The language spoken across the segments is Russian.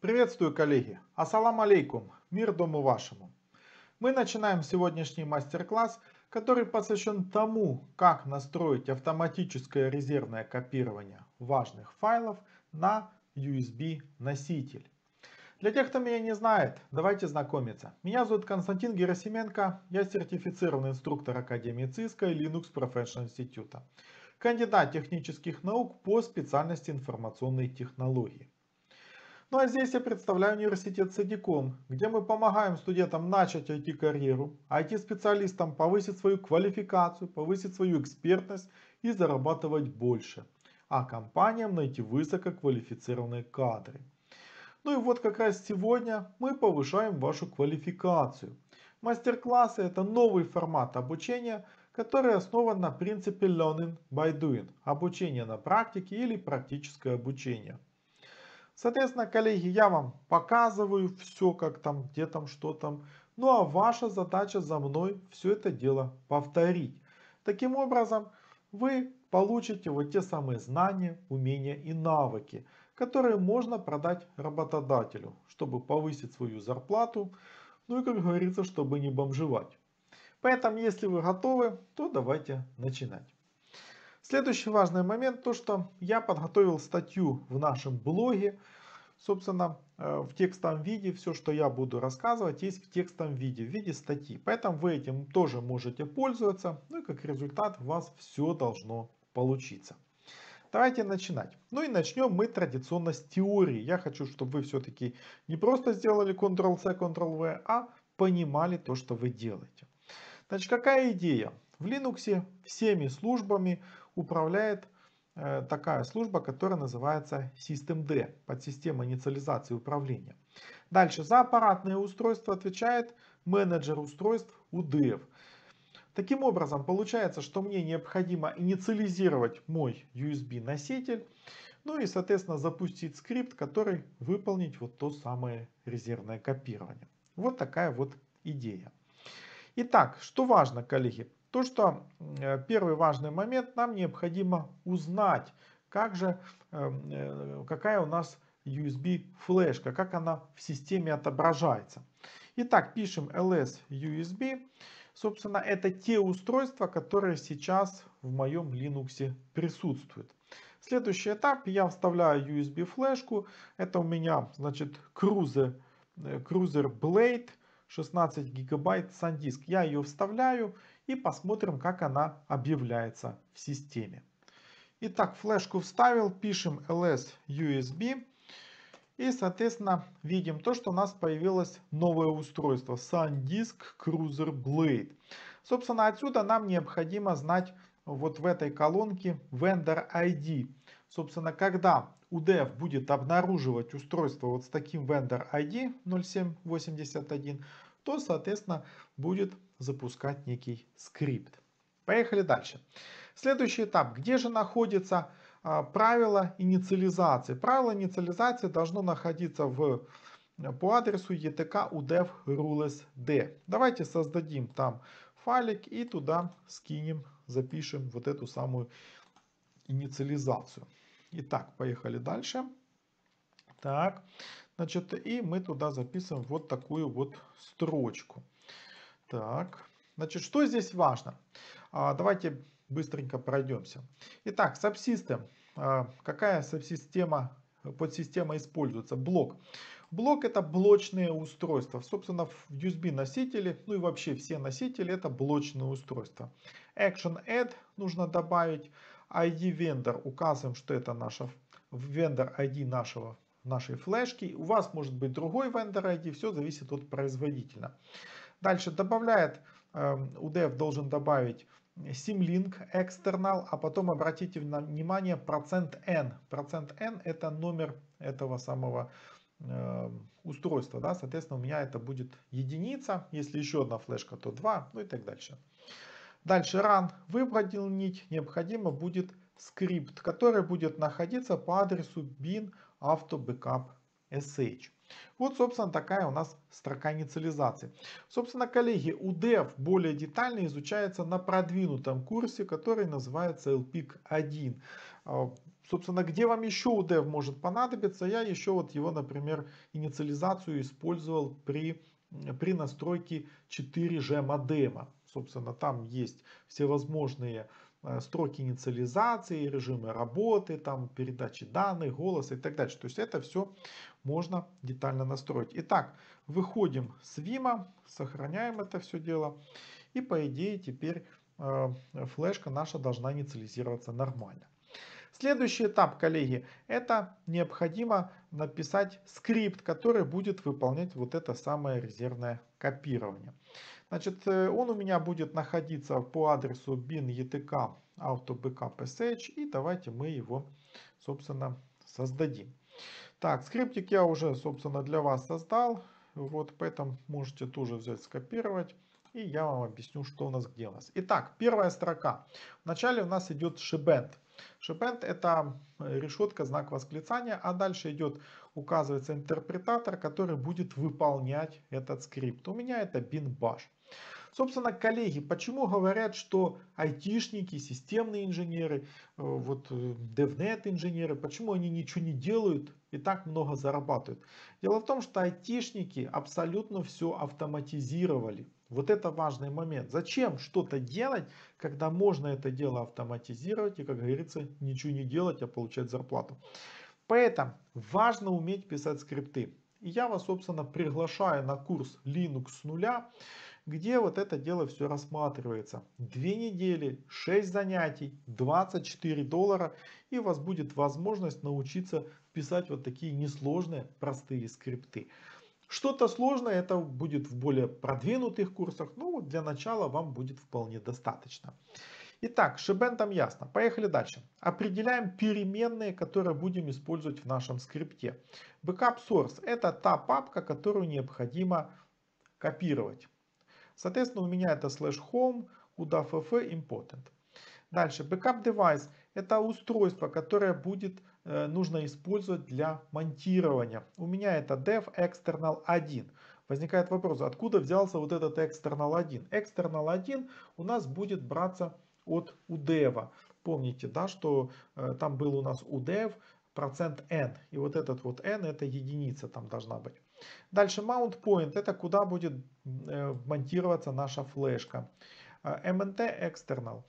Приветствую, коллеги! Ассалам алейкум! Мир дому вашему! Мы начинаем сегодняшний мастер-класс, который посвящен тому, как настроить автоматическое резервное копирование важных файлов на USB-носитель. Для тех, кто меня не знает, давайте знакомиться. Меня зовут Константин Герасименко, я сертифицированный инструктор Академии ЦИСКО и Linux Professional Institute, кандидат технических наук по специальности информационной технологии. Ну а здесь я представляю университет Садиком, где мы помогаем студентам начать IT-карьеру, IT-специалистам повысить свою квалификацию, повысить свою экспертность и зарабатывать больше, а компаниям найти высококвалифицированные кадры. Ну и вот как раз сегодня мы повышаем вашу квалификацию. Мастер-классы это новый формат обучения, который основан на принципе Learning by Doing, обучение на практике или практическое обучение – Соответственно, коллеги, я вам показываю все, как там, где там, что там. Ну а ваша задача за мной все это дело повторить. Таким образом, вы получите вот те самые знания, умения и навыки, которые можно продать работодателю, чтобы повысить свою зарплату, ну и, как говорится, чтобы не бомжевать. Поэтому, если вы готовы, то давайте начинать. Следующий важный момент, то что я подготовил статью в нашем блоге. Собственно, э, в текстовом виде все, что я буду рассказывать, есть в текстовом виде, в виде статьи. Поэтому вы этим тоже можете пользоваться. Ну и как результат у вас все должно получиться. Давайте начинать. Ну и начнем мы традиционно с теории. Я хочу, чтобы вы все-таки не просто сделали Ctrl-C, Ctrl-V, а понимали то, что вы делаете. Значит, какая идея? В Linux всеми службами управляет э, такая служба, которая называется SystemD, подсистема инициализации управления. Дальше за аппаратные устройства отвечает менеджер устройств UDF. Таким образом, получается, что мне необходимо инициализировать мой USB-носитель, ну и, соответственно, запустить скрипт, который выполнить вот то самое резервное копирование. Вот такая вот идея. Итак, что важно, коллеги? То, что э, первый важный момент, нам необходимо узнать, как же, эм, э, какая у нас USB флешка, как она в системе отображается. Итак, пишем ls USB. Собственно, это те устройства, которые сейчас в моем Linux присутствуют. Следующий этап, я вставляю USB флешку. Это у меня, значит, Cruiser, Cruiser э, Blade 16 гигабайт сандиск, Я ее вставляю и посмотрим, как она объявляется в системе. Итак, флешку вставил, пишем ls USB. И, соответственно, видим то, что у нас появилось новое устройство SanDisk Cruiser Blade. Собственно, отсюда нам необходимо знать вот в этой колонке Vendor ID. Собственно, когда UDF будет обнаруживать устройство вот с таким Vendor ID 0781, то, соответственно, будет запускать некий скрипт. Поехали дальше. Следующий этап. Где же находится а, правило инициализации? Правило инициализации должно находиться в, э, по адресу etk udef d. Давайте создадим там файлик и туда скинем, запишем вот эту самую инициализацию. Итак, поехали дальше. Так, значит, и мы туда записываем вот такую вот строчку. Так, значит, что здесь важно? А, давайте быстренько пройдемся. Итак, сабсистем. А, какая сабсистема, подсистема используется? Блок. Блок это блочные устройства. Собственно, в USB носители, ну и вообще все носители это блочные устройства. Action Add нужно добавить. ID Vendor указываем, что это наша вендор ID нашего нашей флешки. У вас может быть другой вендор ID, все зависит от производителя. Дальше добавляет, UDF эм, должен добавить Simlink External, а потом обратите внимание процент %n. Процент %n это номер этого самого эм, устройства, да, соответственно у меня это будет единица, если еще одна флешка, то 2, ну и так дальше. Дальше run, выбродил нить, необходимо будет скрипт, который будет находиться по адресу bin auto backup sh. Вот, собственно, такая у нас строка инициализации. Собственно, коллеги, УДФ более детально изучается на продвинутом курсе, который называется LPIC-1. А, собственно, где вам еще УДФ может понадобиться, я еще вот его, например, инициализацию использовал при, при настройке 4G модема. Собственно, там есть всевозможные возможные Э, строки инициализации, режимы работы, там, передачи данных, голоса и так дальше. То есть это все можно детально настроить. Итак, выходим с Вима, сохраняем это все дело. И по идее теперь э, флешка наша должна инициализироваться нормально. Следующий этап, коллеги, это необходимо написать скрипт, который будет выполнять вот это самое резервное копирования. Значит, э, он у меня будет находиться по адресу bin etk autobackup.sh и давайте мы его, собственно, создадим. Так, скриптик я уже, собственно, для вас создал. Вот, поэтому можете тоже взять, скопировать. И я вам объясню, что у нас, где у нас. Итак, первая строка. Вначале у нас идет shebang Шепенд это э, решетка, знак восклицания, а дальше идет, указывается интерпретатор, который будет выполнять этот скрипт. У меня это bin bash. Собственно, коллеги, почему говорят, что айтишники, системные инженеры, э, вот DevNet э, инженеры, почему они ничего не делают и так много зарабатывают? Дело в том, что айтишники абсолютно все автоматизировали. Вот это важный момент. Зачем что-то делать, когда можно это дело автоматизировать и, как говорится, ничего не делать, а получать зарплату. Поэтому важно уметь писать скрипты. И я вас, собственно, приглашаю на курс Linux с нуля где вот это дело все рассматривается. Две недели, 6 занятий, 24 доллара и у вас будет возможность научиться писать вот такие несложные простые скрипты. Что-то сложное это будет в более продвинутых курсах, но ну, для начала вам будет вполне достаточно. Итак, шибен там ясно. Поехали дальше. Определяем переменные, которые будем использовать в нашем скрипте. Backup source это та папка, которую необходимо копировать. Соответственно, у меня это слэш home, UDAFF important. Дальше, backup device это устройство, которое будет э, нужно использовать для монтирования. У меня это dev external 1. Возникает вопрос, откуда взялся вот этот external 1? External 1 у нас будет браться от UDEV. Помните, да, что э, там был у нас UDEV, процент n. И вот этот вот n это единица там должна быть. Дальше Mount Point, это куда будет э, монтироваться наша флешка. Э, MNT External.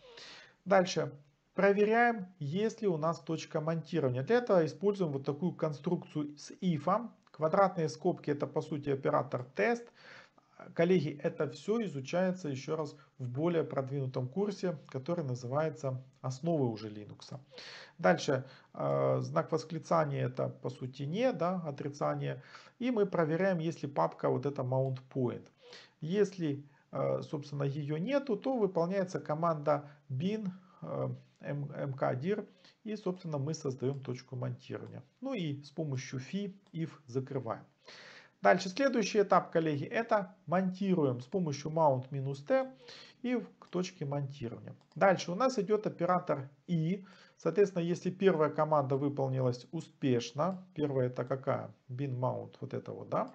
Дальше проверяем, есть ли у нас точка монтирования. Для этого используем вот такую конструкцию с if. А. Квадратные скобки это по сути оператор тест. Коллеги, это все изучается еще раз в более продвинутом курсе, который называется «Основы уже Linux». Дальше э, знак восклицания – это по сути «не», да, отрицание – и мы проверяем, если папка вот эта mount point. Если, э, собственно, ее нету, то выполняется команда bin mkdir. Э, и, собственно, мы создаем точку монтирования. Ну и с помощью fi if закрываем. Дальше, следующий этап, коллеги, это монтируем с помощью mount-t и к точке монтирования. Дальше у нас идет оператор i. Соответственно, если первая команда выполнилась успешно, первая это какая? Bin mount, вот это вот, да?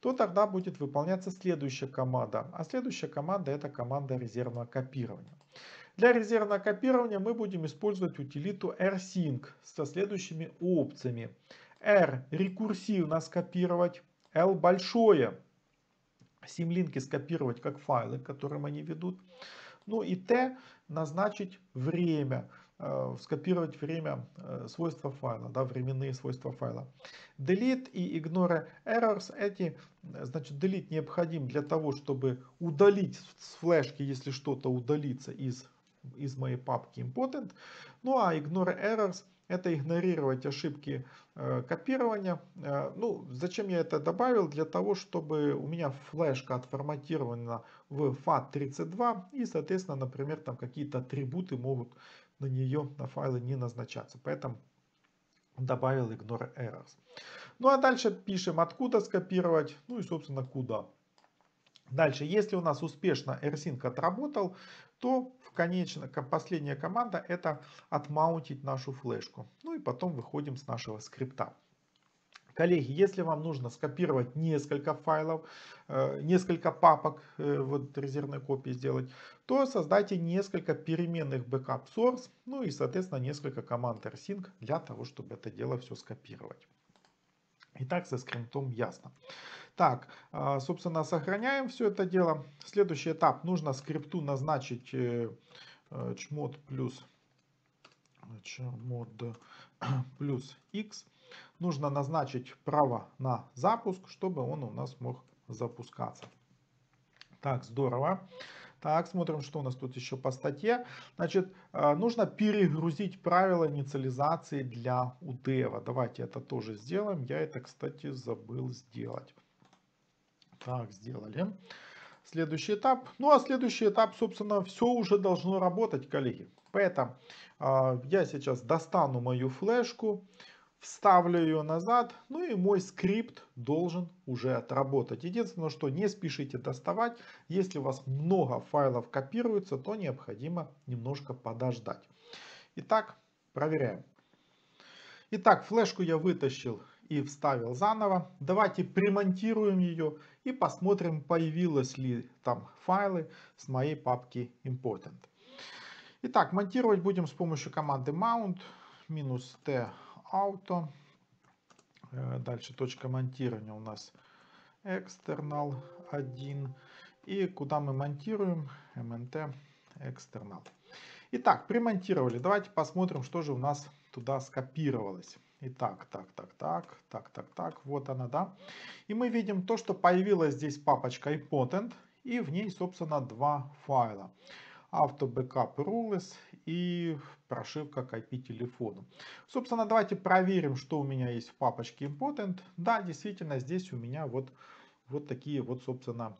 То тогда будет выполняться следующая команда. А следующая команда это команда резервного копирования. Для резервного копирования мы будем использовать утилиту rsync со следующими опциями. R рекурсивно скопировать, L большое. Симлинки скопировать как файлы, к которым они ведут. Ну и t назначить Время Э, скопировать время э, свойства файла, да, временные свойства файла. Delete и Ignore Errors, эти, э, значит, delete необходим для того, чтобы удалить с флешки, если что-то удалится из, из моей папки Important. Ну а Ignore Errors это игнорировать ошибки э, копирования. Э, ну, зачем я это добавил? Для того, чтобы у меня флешка отформатирована в FAT32 и, соответственно, например, там какие-то атрибуты могут на нее, на файлы не назначаться. Поэтому добавил ignore errors. Ну а дальше пишем откуда скопировать, ну и собственно куда. Дальше, если у нас успешно rsync отработал, то в конечно, последняя команда это отмаунтить нашу флешку. Ну и потом выходим с нашего скрипта. Коллеги, если вам нужно скопировать несколько файлов, э, несколько папок, э, вот резервной копии сделать, то создайте несколько переменных backup source, ну и, соответственно, несколько команд rsync для того, чтобы это дело все скопировать. Итак, со скринтом ясно. Так, а, собственно, сохраняем все это дело. Следующий этап. Нужно скрипту назначить чмод э, плюс чмод плюс x нужно назначить право на запуск, чтобы он у нас мог запускаться. Так, здорово. Так, смотрим, что у нас тут еще по статье. Значит, э, нужно перегрузить правила инициализации для UDEV. Давайте это тоже сделаем. Я это, кстати, забыл сделать. Так, сделали. Следующий этап. Ну, а следующий этап, собственно, все уже должно работать, коллеги. Поэтому э, я сейчас достану мою флешку вставлю ее назад, ну и мой скрипт должен уже отработать. Единственное, что не спешите доставать, если у вас много файлов копируется, то необходимо немножко подождать. Итак, проверяем. Итак, флешку я вытащил и вставил заново. Давайте примонтируем ее и посмотрим, появилось ли там файлы с моей папки Important. Итак, монтировать будем с помощью команды mount t auto. Э, дальше точка монтирования у нас external 1. И куда мы монтируем? MNT external. Итак, примонтировали. Давайте посмотрим, что же у нас туда скопировалось. Итак, так, так, так, так, так, так. Вот она, да. И мы видим то, что появилась здесь папочка iPotent. И в ней, собственно, два файла автобэкап rules и прошивка к IP-телефону. Собственно, давайте проверим, что у меня есть в папочке Important. Да, действительно, здесь у меня вот, вот такие вот, собственно,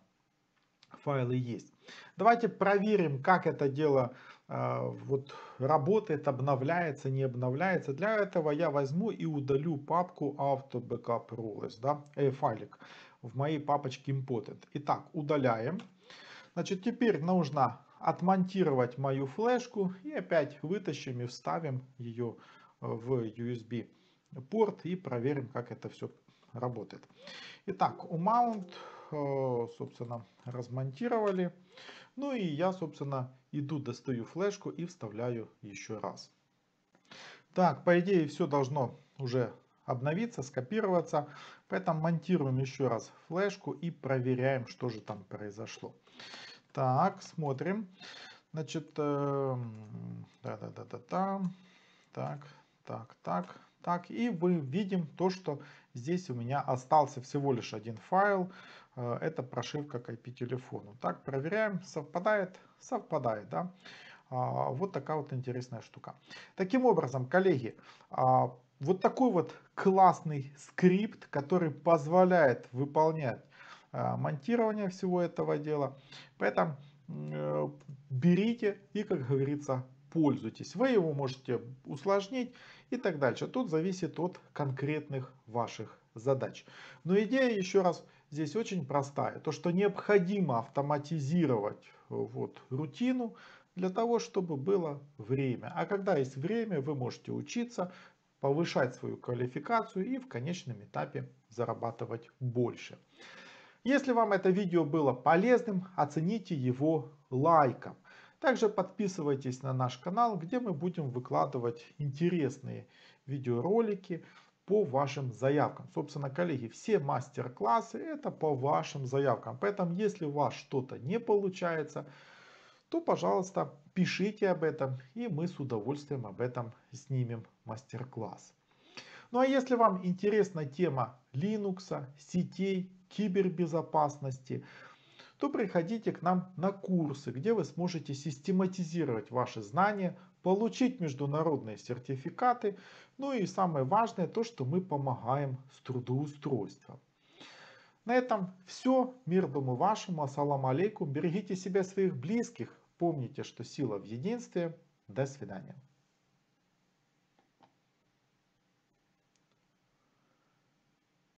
файлы есть. Давайте проверим, как это дело э, вот, работает, обновляется, не обновляется. Для этого я возьму и удалю папку автобэкап backup да, э, файлик в моей папочке Important. Итак, удаляем. Значит, теперь нужно отмонтировать мою флешку и опять вытащим и вставим ее э, в USB порт и проверим, как это все работает. Итак, у Mount, э, собственно, размонтировали. Ну и я, собственно, иду, достаю флешку и вставляю еще раз. Так, по идее, все должно уже обновиться, скопироваться. Поэтому монтируем еще раз флешку и проверяем, что же там произошло. Так, смотрим. Значит, э, да-да-да-да-да. Так, так, так, так. И мы видим то, что здесь у меня остался всего лишь один файл. Э, это прошивка к IP-телефону. Так, проверяем. Совпадает? Совпадает, да. А, вот такая вот интересная штука. Таким образом, коллеги, а, вот такой вот классный скрипт, который позволяет выполнять а, монтирования всего этого дела. Поэтому э, берите и, как говорится, пользуйтесь. Вы его можете усложнить и так дальше. Тут зависит от конкретных ваших задач. Но идея, еще раз, здесь очень простая. То, что необходимо автоматизировать вот, рутину для того, чтобы было время. А когда есть время, вы можете учиться, повышать свою квалификацию и в конечном этапе зарабатывать больше. Если вам это видео было полезным, оцените его лайком. Также подписывайтесь на наш канал, где мы будем выкладывать интересные видеоролики по вашим заявкам. Собственно, коллеги, все мастер-классы это по вашим заявкам. Поэтому, если у вас что-то не получается, то, пожалуйста, пишите об этом, и мы с удовольствием об этом снимем мастер-класс. Ну а если вам интересна тема Linux, сетей, кибербезопасности, то приходите к нам на курсы, где вы сможете систематизировать ваши знания, получить международные сертификаты, ну и самое важное то, что мы помогаем с трудоустройством. На этом все. Мир дому вашему. Ассаламу алейкум. Берегите себя своих близких. Помните, что сила в единстве. До свидания.